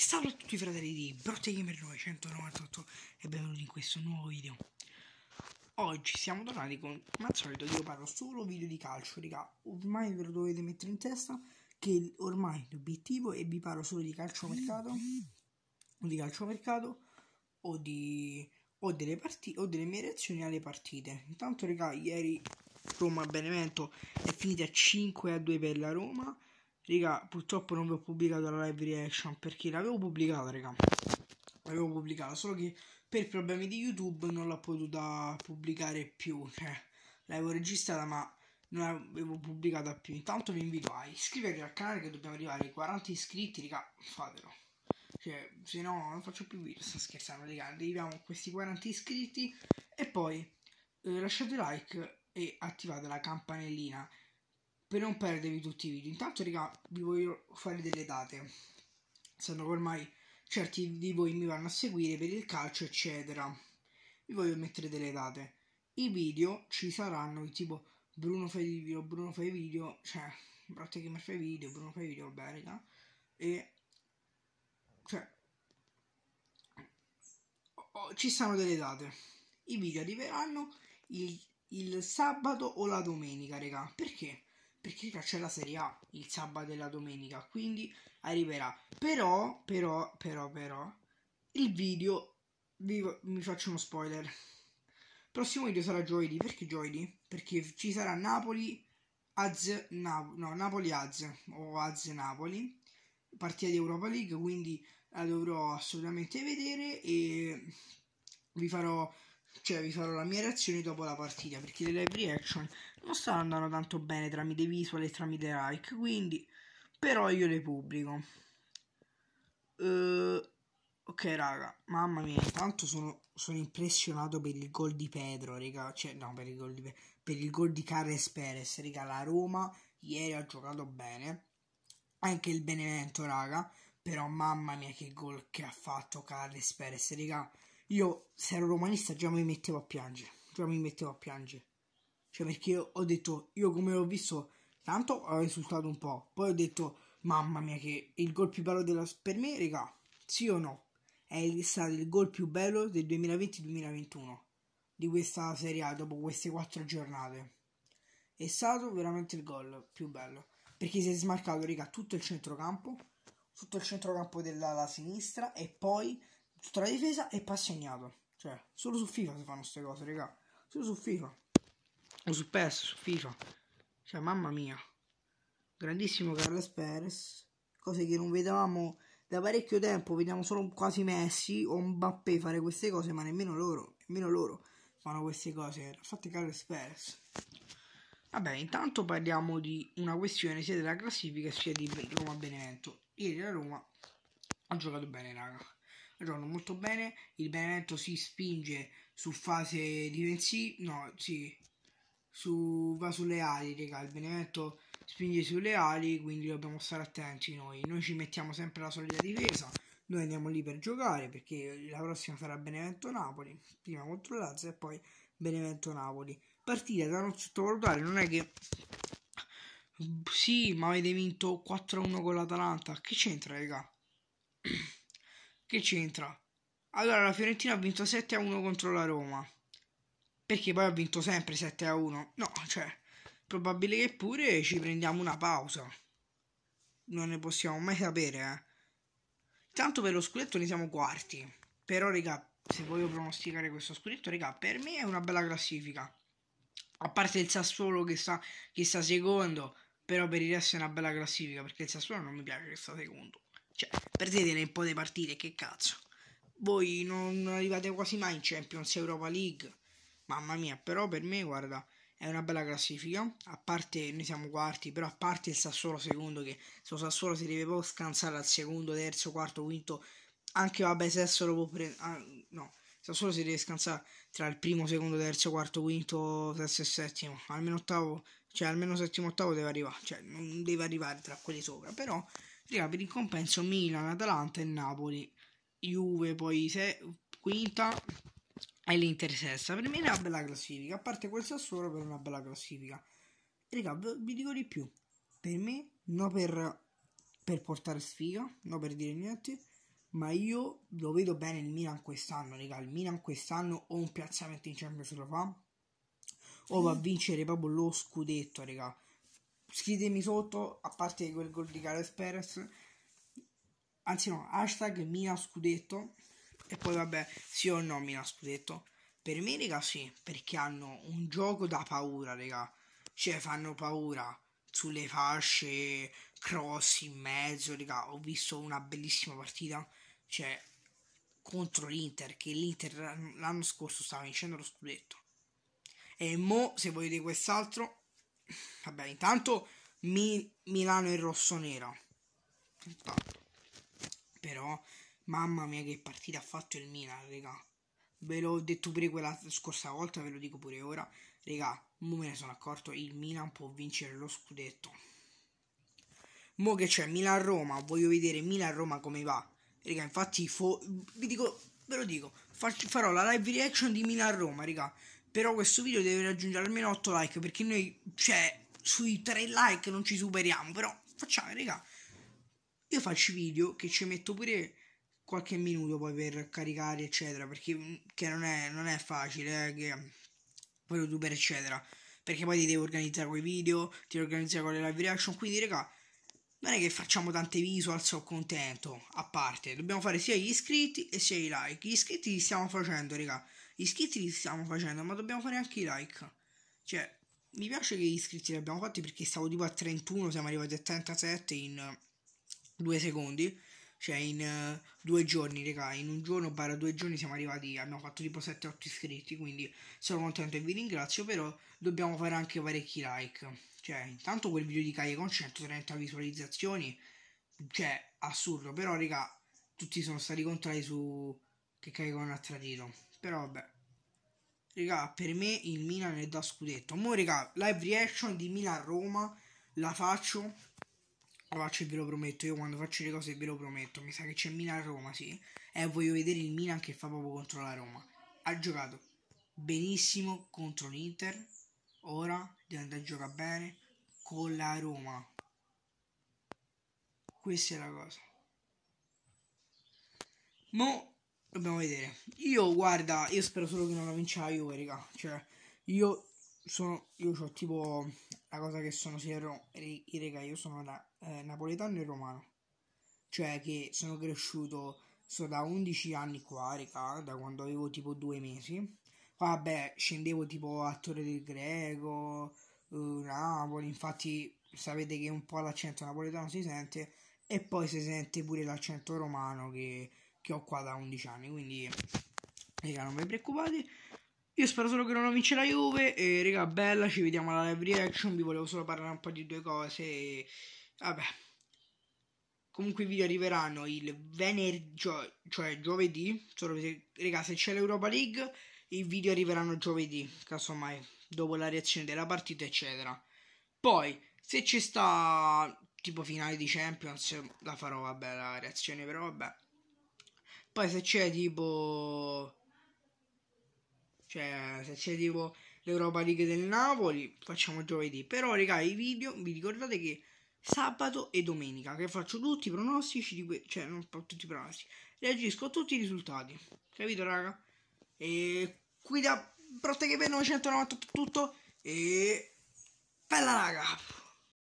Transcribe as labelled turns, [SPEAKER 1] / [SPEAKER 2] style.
[SPEAKER 1] E salve a tutti i fratelli di Brotte Gamer 998 e benvenuti in questo nuovo video. Oggi siamo tornati con, come al solito, io parlo solo video di calcio, raga. Ormai ve lo dovete mettere in testa che ormai l'obiettivo è vi parlo solo di calcio mercato, o di calcio mercato, o di... o delle partite, o delle mie reazioni alle partite. Intanto, raga, ieri Roma-Benevento è finita 5 a 2 per la Roma Raga, purtroppo non vi ho pubblicato la live reaction perché l'avevo pubblicata, raga. L'avevo pubblicata, solo che per problemi di YouTube non l'ho potuta pubblicare più. Cioè, l'avevo registrata ma non l'avevo pubblicata più. Intanto vi invito a iscrivervi al canale che dobbiamo arrivare ai 40 iscritti, raga, fatelo. Cioè, se no non faccio più video, sto scherzando, raga. Arriviamo a questi 40 iscritti e poi eh, lasciate like e attivate la campanellina per non perdervi tutti i video. Intanto, raga, vi voglio fare delle date. Sanno che ormai certi di voi mi vanno a seguire per il calcio, eccetera. Vi voglio mettere delle date. I video ci saranno, tipo Bruno fai video, Bruno fai video, cioè, Bratte Gamer fai video, Bruno fai video, vabbè, raga. E... Cioè... Oh, ci saranno delle date. I video arriveranno il, il sabato o la domenica, raga. Perché? perché c'è la Serie A il sabato e la domenica, quindi arriverà. Però, però, però, però, il video, vi, mi faccio uno spoiler. Il prossimo video sarà giovedì, perché giovedì? Perché ci sarà Napoli, Az, Nap- no, Napoli Az, o Az Napoli, partita di Europa League, quindi la dovrò assolutamente vedere e vi farò cioè vi farò la mia reazione dopo la partita perché le live reaction non stanno andando tanto bene tramite visual e tramite like quindi però io le pubblico uh, ok raga mamma mia intanto sono, sono, impressionato per il gol di Pedro raga cioè no per il gol di, per il gol di Carles Perez raga la Roma ieri ha giocato bene anche il Benevento raga però mamma mia che gol che ha fatto Carles Perez raga io se ero romanista già mi mettevo a piangere, già mi mettevo a piangere. Cioè perché ho detto, io come l'ho visto, tanto ho insultato un po', poi ho detto, mamma mia che il gol più bello della... per me, raga, sì o no? È stato il gol più bello del 2020-2021 di questa Serie A dopo queste quattro giornate. È stato veramente il gol più bello perché si è smarcato, raga, tutto il centrocampo, tutto il centrocampo della sinistra e poi tutta la difesa e passi segnato. Cioè, solo su FIFA si fanno queste cose, raga. Solo su FIFA. O su PES, su FIFA. Cioè, mamma mia. Grandissimo Carles Perez. Cose che non vedevamo da parecchio tempo. Vediamo solo quasi Messi o Mbappé fare queste cose, ma nemmeno loro, nemmeno loro fanno queste cose. Fatti Carles Perez. Vabbè, intanto parliamo di una questione sia della classifica sia di Roma Benevento. Ieri la Roma ha giocato bene, raga ragionano molto bene. Il Benevento si spinge su fase difensiva, no, sì, su, va sulle ali, raga, il Benevento spinge sulle ali, quindi dobbiamo stare attenti noi. Noi ci mettiamo sempre la solita difesa, noi andiamo lì per giocare, perché la prossima sarà Benevento-Napoli, prima contro Lazio e poi Benevento-Napoli. Partita da non sottovalutare, non è che... Sì, ma avete vinto 4-1 con l'Atalanta, che c'entra, raga? Che c'entra? Allora la Fiorentina ha vinto 7 a 1 contro la Roma. Perché poi ha vinto sempre 7 a 1. No, cioè, probabile che pure ci prendiamo una pausa. Non ne possiamo mai sapere, eh. Tanto per lo scudetto ne siamo quarti. Però, raga, se voglio pronosticare questo scudetto, raga, per me è una bella classifica. A parte il Sassuolo che sta, che sta secondo, però per il resto è una bella classifica, perché il Sassuolo non mi piace che sta secondo. Cioè, perdetene un po' di partite, che cazzo. Voi non arrivate quasi mai in Champions Europa League. Mamma mia, però per me, guarda, è una bella classifica. A parte, noi siamo quarti, però a parte il Sassuolo secondo, che sto Sassuolo si deve poi scansare al secondo, terzo, quarto, quinto. Anche, vabbè, sesto lo può prendere... Ah, no, Sassuolo si deve scansare tra il primo, secondo, terzo, quarto, quinto, sesto e settimo. Almeno ottavo, cioè almeno settimo, ottavo deve arrivare. Cioè, non deve arrivare tra quelli sopra, però ricapita in compenso Milan, Atalanta e Napoli. Juve poi se, quinta e l'Inter sesta. Per me è una bella classifica, a parte quel Sassuolo per una bella classifica. Raga, vi dico di più. Per me, non per, per portare sfiga, non per dire niente, ma io lo vedo bene il Milan quest'anno, raga. Il Milan quest'anno o un piazzamento in Champions lo fa, o va a vincere proprio lo scudetto, raga scrivetemi sotto, a parte quel gol di Carles Perez, anzi no, hashtag Mina Scudetto, e poi vabbè, sì o no Mina Scudetto. Per me, raga, sì, perché hanno un gioco da paura, raga. Cioè, fanno paura sulle fasce, cross in mezzo, raga. Ho visto una bellissima partita, cioè, contro l'Inter, che l'Inter l'anno scorso stava vincendo lo scudetto. E mo, se volete quest'altro, Vabbè, intanto Mi Milano è rossonera. Intanto. Però, mamma mia che partita ha fatto il Milan, raga. Ve l'ho detto pure quella scorsa volta, ve lo dico pure ora. Raga, mo me ne sono accorto, il Milan può vincere lo scudetto. Mo che c'è Milan-Roma, voglio vedere Milan-Roma come va. Raga, infatti, vi dico, ve lo dico, farò la live reaction di Milan-Roma, raga. Però questo video deve raggiungere almeno 8 like perché noi, cioè, sui 3 like non ci superiamo. Però facciamo, raga. Io faccio video che ci metto pure qualche minuto poi per caricare, eccetera. Perché mm, che non, è, non è facile, eh, che poi youtuber, eccetera. Perché poi ti devi organizzare con i video, ti devi organizzare con le live reaction. Quindi, raga, non è che facciamo tante visual, sono contento, a parte, dobbiamo fare sia gli iscritti e sia i like. Gli iscritti li stiamo facendo, raga, gli iscritti li stiamo facendo, ma dobbiamo fare anche i like. Cioè, mi piace che gli iscritti li abbiamo fatti perché stavo tipo a 31, siamo arrivati a 37 in eh, due secondi. Cioè, in eh, due giorni, raga, in un giorno barra due giorni siamo arrivati, abbiamo fatto tipo 7-8 iscritti, quindi sono contento e vi ringrazio, però dobbiamo fare anche parecchi like. Cioè, intanto quel video di Kaye con 130 visualizzazioni, cioè, assurdo, però raga, tutti sono stati contrari su che Kaye con ha tradito. Però vabbè. Raga, per me il Milan è da scudetto. Mo, raga, live reaction di Milan-Roma la faccio. La faccio e ve lo prometto. Io quando faccio le cose ve lo prometto. Mi sa che c'è Milan-Roma, sì. E voglio vedere il Milan che fa proprio contro la Roma. Ha giocato benissimo contro l'Inter. Ora deve andare a giocare bene con la Roma. Questa è la cosa. Mo Dobbiamo vedere. Io, guarda, io spero solo che non la vincia la Juve, raga. Cioè, io sono... Io ho tipo... La cosa che sono siero... Raga, io sono da eh, napoletano e romano. Cioè, che sono cresciuto... Sono da 11 anni qua, raga, da quando avevo tipo due mesi. Vabbè, scendevo tipo a Torre del Greco, eh, Napoli, infatti sapete che un po' l'accento napoletano si sente e poi si sente pure l'accento romano che che ho qua da 11 anni. Quindi, raga, non vi preoccupate. Io spero solo che non vince la Juve. E, raga, bella, ci vediamo alla live reaction. Vi volevo solo parlare un po' di due cose. E, vabbè. Comunque i video arriveranno il venerdì, cioè giovedì. Solo se, raga, se c'è l'Europa League, i video arriveranno giovedì, casomai, dopo la reazione della partita, eccetera. Poi, se ci sta tipo finale di Champions, la farò, vabbè, la reazione, però vabbè. Poi se c'è tipo... Cioè, se c'è tipo l'Europa League del Napoli, facciamo giovedì. Però, raga, i video, vi ricordate che sabato e domenica, che faccio tutti i pronostici, di que- cioè non tutti i pronostici, reagisco a tutti i risultati. Capito, raga? E qui da Proteghe per 998 tutto. E... Bella raga!